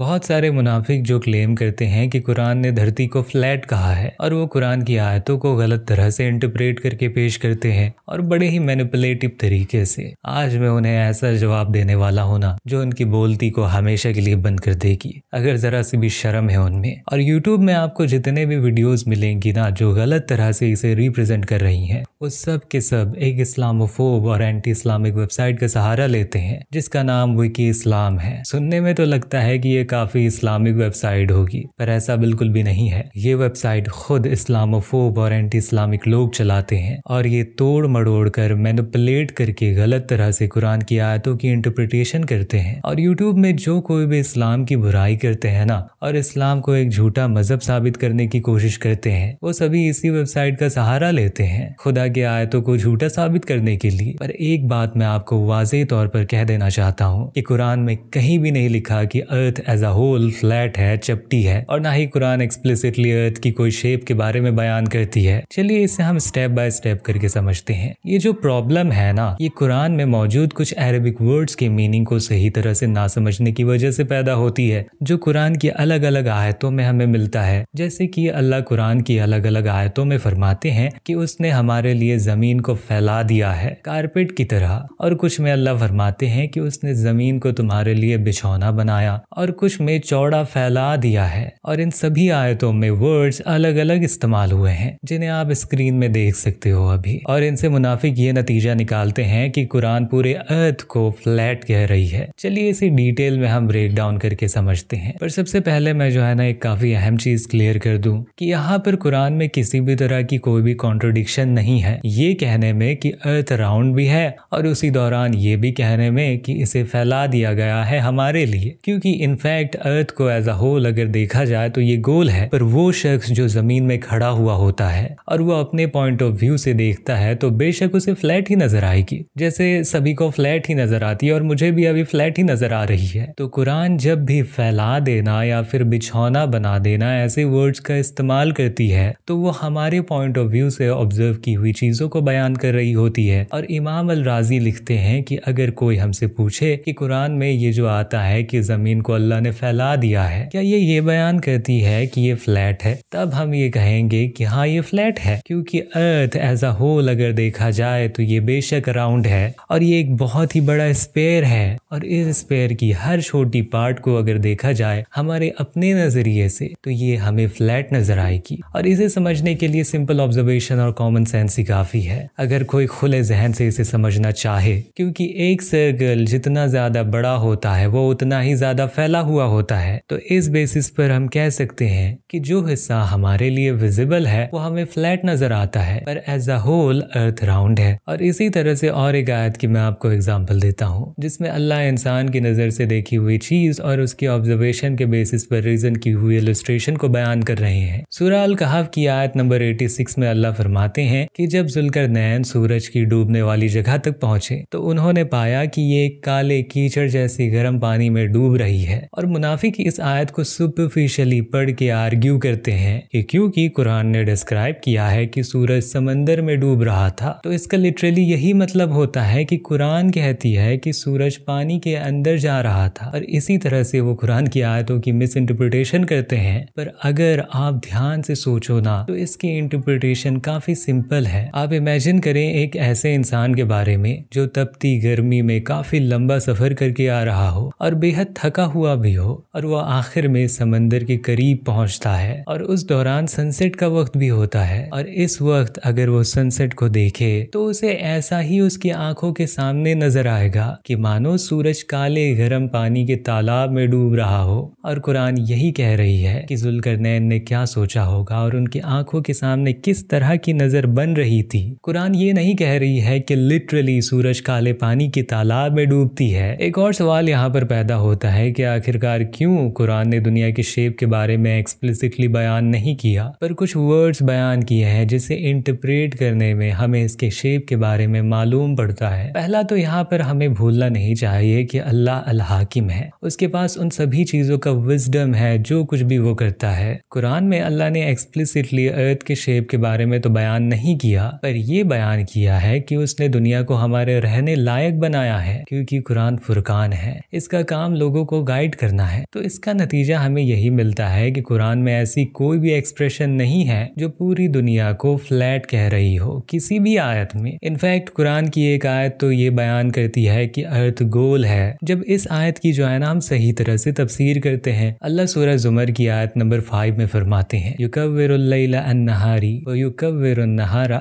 बहुत सारे मुनाफिक जो क्लेम करते हैं कि कुरान ने धरती को फ्लैट कहा है और वो कुरान की आयतों को गलत तरह से इंटरप्रेट करके पेश करते हैं और बड़े ही मैनिपुलेटिव तरीके से आज मैं उन्हें ऐसा जवाब देने वाला होना जो उनकी बोलती को हमेशा के लिए बंद कर देगी अगर जरा सी भी शर्म है उनमें और यूट्यूब में आपको जितने भी वीडियोज मिलेंगी ना जो गलत तरह से इसे रिप्रेजेंट कर रही है उस सब के सब एक इस्लामोफोब और एंटी इस्लामिक वेबसाइट का सहारा लेते हैं जिसका नाम विकी इस्लाम है सुनने में तो लगता है की काफी इस्लामिक वेबसाइट होगी पर ऐसा बिल्कुल भी नहीं है ये वेबसाइट खुद इस्लामोफोब और एंटी इस्लामिक लोग चलाते हैं और ये तोड़ मड़ोड़ कर मैनुपलेट करके गलत तरह से कुरान की आयतों की इंटरप्रिटेशन करते हैं और यूट्यूब में जो कोई भी इस्लाम की बुराई करते हैं ना और इस्लाम को एक झूठा मजहब साबित करने की कोशिश करते हैं वो सभी इसी वेबसाइट का सहारा लेते हैं खुदा की आयतों को झूठा साबित करने के लिए पर एक बात मैं आपको वाजे तौर पर कह देना चाहता हूँ कि कुरान में कहीं भी नहीं लिखा कि earth as a whole flat है चपटी है और ना ही कुरान एक्सप्लिसिटली अर्थ की कोई शेप के बारे में बयान करती है चलिए इसे हम स्टेप बाय स्टेप करके समझते हैं ये जो प्रॉब्लम है ना ये कुरान में मौजूद कुछ अरेबिक वर्ड्स के मीनिंग को सही तरह से ना समझने की वजह से पैदा होती है जो कुरान की अलग अलग आयतों में हमें मिलता है जैसे कि अल्लाह कुरान की अलग अलग आयतों में फरमाते हैं कि उसने हमारे लिए जमीन को फैला दिया है कारपेट की तरह और कुछ में अल्लाह फरमाते हैं कि उसने जमीन को तुम्हारे लिए बिछौना बनाया और कुछ में चौड़ा फैला दिया है और इन सभी आयतों में वर्ड्स अलग अलग इस्तेमाल हुए हैं जिन्हें आप स्क्रीन में देख सकते हो अभी और इनसे मुनाफिक ये नतीजा निकालते हैं कि कुरान पूरे अर्थ को फ्लैट कह रही है चलिए इसे डिटेल में हम ब्रेक डाउन करके समझते हैं पर सबसे पहले मैं जो है ना एक काफी अहम चीज क्लियर कर दूं कि यहाँ पर कुरान में किसी भी तरह की कोई भी कॉन्ट्रोडिक्शन नहीं है ये कहने में कि अर्थ राउंड भी है और उसी दौरान ये भी कहने में कि इसे फैला दिया गया है हमारे लिए क्योंकि इनफैक्ट इनफैक्ट अर्थ को एज अ होल अगर देखा जाए तो ये गोल है पर वो शख्स जो जमीन में खड़ा हुआ होता है और वो अपने पॉइंट ऑफ व्यू से देखता है तो बेशक उसे फ्लैट ही नजर आएगी जैसे सभी को फ्लैट ही नजर आती है और मुझे भी अभी फ्लैट ही नजर आ रही है तो कुरान जब भी फैला देना या फिर बिछौना बना देना ऐसे वर्ड्स का इस्तेमाल करती है तो वो हमारे पॉइंट ऑफ व्यू से ऑब्जर्व की हुई चीजों को बयान कर रही होती है और इमाम अल राजी लिखते हैं कि अगर कोई हमसे पूछे कि कुरान में ये जो आता है कि जमीन को अल्लाह ने फैला दिया है क्या ये ये बयान करती है कि ये फ्लैट है तब हम ये कहेंगे कि हाँ ये फ्लैट है क्योंकि अर्थ एज अ होल अगर देखा जाए तो ये बेशक राउंड है और ये एक बहुत ही बड़ा स्पेयर है और इस स्पेयर की हर छोटी पार्ट को अगर देखा जाए हमारे अपने नजरिए से तो ये हमें फ्लैट नजर आएगी और इसे समझने के लिए सिंपल ऑब्जर्वेशन और कॉमन सेंस ही काफी है अगर कोई खुले जहन से इसे समझना चाहे क्योंकि एक सर्कल जितना ज्यादा बड़ा होता है वो उतना ही ज्यादा फैला हुआ होता है तो इस बेसिस पर हम कह सकते हैं कि जो हिस्सा हमारे लिए विजिबल है वो हमें फ्लैट नजर आता है पर as a whole earth round है और इसी तरह से और एक आयत की मैं आपको एग्जाम्पल देता हूँ जिसमें अल्लाह इंसान की नजर से देखी हुई चीज और उसकी ऑब्जर्वेशन के बेसिस पर रीजन की हुई इलस्ट्रेशन को बयान कर रहे हैं सूरा अल कहाफ की आयत नंबर 86 में अल्लाह फरमाते हैं कि जब जुलकर नैन सूरज की डूबने वाली जगह तक पहुंचे तो उन्होंने पाया कि ये काले कीचड़ जैसी गर्म पानी में डूब रही है और मुनाफी की इस आयत को सुपरफिशियली पढ़ के आर्ग्यू करते हैं कि क्योंकि कुरान ने डिस्क्राइब किया है कि सूरज समंदर में डूब रहा था तो इसका लिटरली यही मतलब होता है कि कुरान कहती है कि सूरज पानी के अंदर जा रहा था और इसी तरह से वो कुरान की आयतों की मिस इंटरप्रिटेशन करते हैं पर अगर आप ध्यान से सोचो ना तो इसकी इंटरप्रिटेशन काफी सिंपल है आप इमेजिन करें एक ऐसे इंसान के बारे में जो तपती गर्मी में काफी लंबा सफर करके आ रहा हो और बेहद थका हुआ भी हो और वह आखिर में समंदर के करीब पहुंचता है और उस दौरान सनसेट का वक्त भी होता है और इस वक्त अगर वो सनसेट को देखे तो उसे ऐसा ही उसकी आंखों के सामने नजर आएगा कि मानो सूरज काले गर्म पानी के तालाब में डूब रहा हो और कुरान यही कह रही है कि जुलकरनैन ने क्या सोचा होगा और उनकी आंखों के सामने किस तरह की नजर बन रही थी कुरान ये नहीं कह रही है कि लिटरली सूरज काले पानी के तालाब में डूबती है एक और सवाल यहाँ पर पैदा होता है कि आखिर आखिरकार क्यों कुरान ने दुनिया की शेप के बारे में एक्सप्लिसिटली बयान नहीं किया पर कुछ वर्ड्स बयान किए हैं जिसे इंटरप्रेट करने में हमें इसके शेप के बारे में मालूम पड़ता है पहला तो यहाँ पर हमें भूलना नहीं चाहिए कि अल्लाह अलहाकिम है उसके पास उन सभी चीज़ों का विजडम है जो कुछ भी वो करता है कुरान में अल्लाह ने एक्सप्लिसिटली अर्थ के शेप के बारे में तो बयान नहीं किया पर यह बयान किया है कि उसने दुनिया को हमारे रहने लायक बनाया है क्योंकि कुरान फुरकान है इसका काम लोगों को गाइड करना है तो इसका नतीजा हमें यही मिलता है कि कुरान में ऐसी कोई भी एक्सप्रेशन नहीं है जो पूरी दुनिया को फ्लैट कह रही हो किसी भी आयत में इनफैक्ट कुरान की एक आयत तो ये बयान करती है कि अर्थ गोल है जब इस आयत की जो है ना हम सही तरह से तफसीर करते हैं अल्लाह सूरह जुमर की आयत नंबर फाइव में फरमाते हैं युकवरहारी युकवरहारा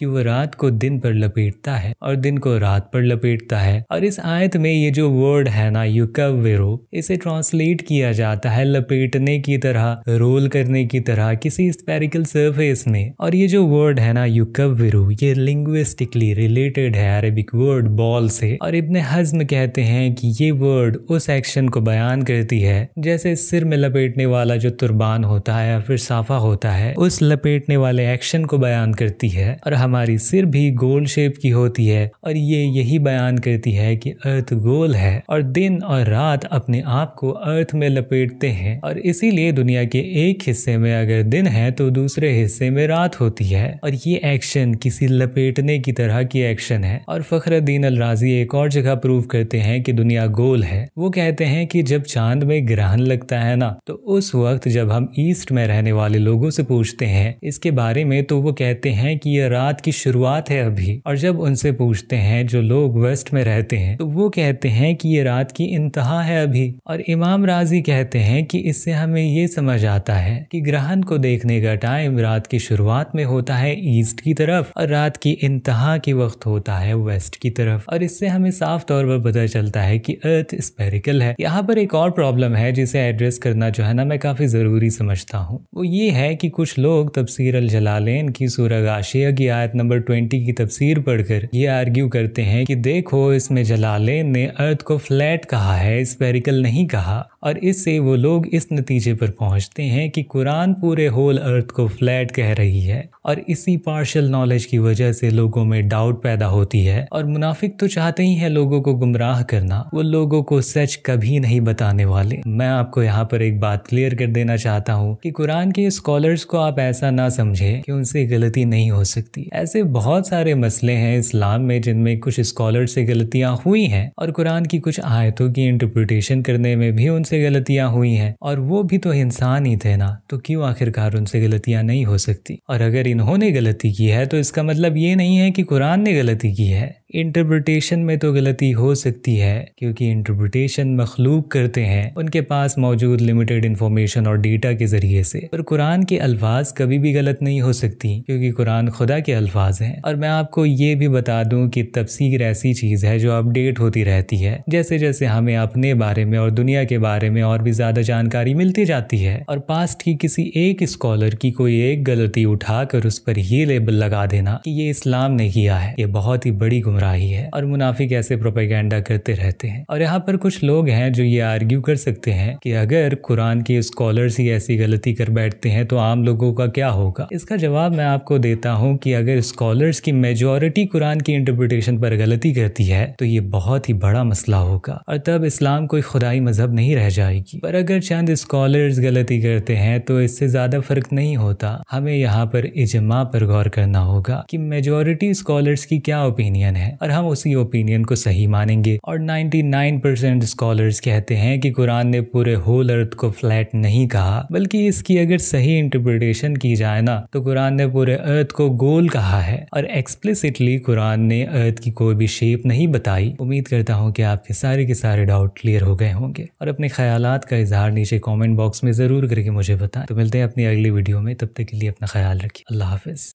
कि वो रात को दिन पर लपेटता है और दिन को रात पर लपेटता है और इस आयत में ये जो वर्ड है ना युकवरो इस इसे ट्रांसलेट किया जाता है लपेटने की तरह रोल करने की तरह किसी स्पेरिकल सरफेस में और ये जो वर्ड है ना युकविरू ये लिंग्विस्टिकली रिलेटेड है अरेबिक वर्ड बॉल से और इतने हजम कहते हैं कि ये वर्ड उस एक्शन को बयान करती है जैसे सिर में लपेटने वाला जो तुरबान होता है या फिर साफा होता है उस लपेटने वाले एक्शन को बयान करती है और हमारी सिर भी गोल शेप की होती है और ये यही बयान करती है कि अर्थ गोल है और दिन और रात अपने आप आप को अर्थ में लपेटते हैं और इसीलिए दुनिया के एक हिस्से में अगर दिन है तो दूसरे हिस्से में रात होती है और ये एक्शन किसी लपेटने की तरह की एक्शन है और फखरुद्दीन अल राजी एक और जगह प्रूव करते हैं कि दुनिया गोल है वो कहते हैं कि जब चांद में ग्रहण लगता है ना तो उस वक्त जब हम ईस्ट में रहने वाले लोगों से पूछते हैं इसके बारे में तो वो कहते हैं कि यह रात की शुरुआत है अभी और जब उनसे पूछते हैं जो लोग वेस्ट में रहते हैं तो वो कहते हैं कि ये रात की इंतहा है अभी और इमाम राजी कहते हैं कि इससे हमें ये समझ आता है कि ग्रहण को देखने का टाइम रात की शुरुआत में होता है ईस्ट की तरफ और रात की इंतहा के वक्त होता है वेस्ट की तरफ और इससे हमें साफ तौर पर पता चलता है कि अर्थ स्पेरिकल है यहाँ पर एक और प्रॉब्लम है जिसे एड्रेस करना जो है ना मैं काफी जरूरी समझता हूँ वो ये है कि कुछ लोग तफसीर अल जलालेन की सूरग आशिया की आयत नंबर ट्वेंटी की तफसीर पढ़कर ये आर्ग्यू करते हैं कि देखो इसमें जलालेन ने अर्थ को फ्लैट कहा है स्पेरिकल नहीं नहीं कहा और इससे वो लोग इस नतीजे पर पहुंचते हैं कि कुरान पूरे होल अर्थ को फ्लैट कह रही है और इसी पार्शल नॉलेज की वजह से लोगों में डाउट पैदा होती है और मुनाफिक तो चाहते ही है लोगों को गुमराह करना वो लोगों को सच कभी नहीं बताने वाले मैं आपको यहाँ पर एक बात क्लियर कर देना चाहता हूँ कि कुरान के स्कॉलर्स को आप ऐसा ना समझें कि उनसे गलती नहीं हो सकती ऐसे बहुत सारे मसले हैं इस्लाम में जिनमें कुछ स्कॉलर से गलतियाँ हुई हैं और कुरान की कुछ आयतों की इंटरप्रिटेशन कर करने में भी उनसे गलतियां हुई हैं और वो भी तो इंसान ही थे ना तो क्यों आखिरकार उनसे गलतियां नहीं हो सकती और अगर इन्होंने गलती की है तो इसका मतलब ये नहीं है कि कुरान ने गलती की है इंटरप्रिटेशन में तो गलती हो सकती है क्योंकि इंटरप्रिटेशन मखलूक करते हैं उनके पास मौजूद लिमिटेड इन्फॉर्मेशन और डेटा के ज़रिए से पर कुरान के अल्फाज कभी भी गलत नहीं हो सकती क्योंकि कुरान खुदा के अल्फाज हैं और मैं आपको ये भी बता दूं कि तफसीर ऐसी चीज़ है जो अपडेट होती रहती है जैसे जैसे हमें अपने बारे में और दुनिया के बारे में और भी ज़्यादा जानकारी मिलती जाती है और पास्ट की किसी एक स्कॉलर की कोई एक गलती उठाकर उस पर ही लेबल लगा देना कि ये इस्लाम ने किया है ये बहुत ही बड़ी गुमराह गुमराही है और मुनाफी कैसे प्रोपेगेंडा करते रहते हैं और यहाँ पर कुछ लोग हैं जो ये आर्ग्यू कर सकते हैं कि अगर कुरान के स्कॉलर्स ही ऐसी गलती कर बैठते हैं तो आम लोगों का क्या होगा इसका जवाब मैं आपको देता हूँ कि अगर स्कॉलर्स की मेजोरिटी कुरान की इंटरप्रिटेशन पर गलती करती है तो ये बहुत ही बड़ा मसला होगा और तब इस्लाम कोई खुदाई मजहब नहीं रह जाएगी पर अगर चंद स्कॉलर्स गलती करते हैं तो इससे ज्यादा फर्क नहीं होता हमें यहाँ पर इजमा पर गौर करना होगा कि मेजोरिटी स्कॉलर्स की क्या ओपिनियन है है और हम उसी ओपिनियन को सही मानेंगे और 99% स्कॉलर्स कहते हैं कि कुरान ने पूरे होल अर्थ को फ्लैट नहीं कहा बल्कि इसकी अगर सही इंटरप्रिटेशन की जाए ना तो कुरान ने पूरे अर्थ को गोल कहा है और एक्सप्लिसिटली कुरान ने अर्थ की कोई भी शेप नहीं बताई उम्मीद करता हूँ कि आपके सारे के सारे डाउट क्लियर हो गए होंगे और अपने ख्याल का इजहार नीचे कॉमेंट बॉक्स में ज़रूर करके मुझे बताएं तो मिलते हैं अपनी अगली वीडियो में तब तक के लिए अपना ख्याल रखिए अल्लाह हाफिज़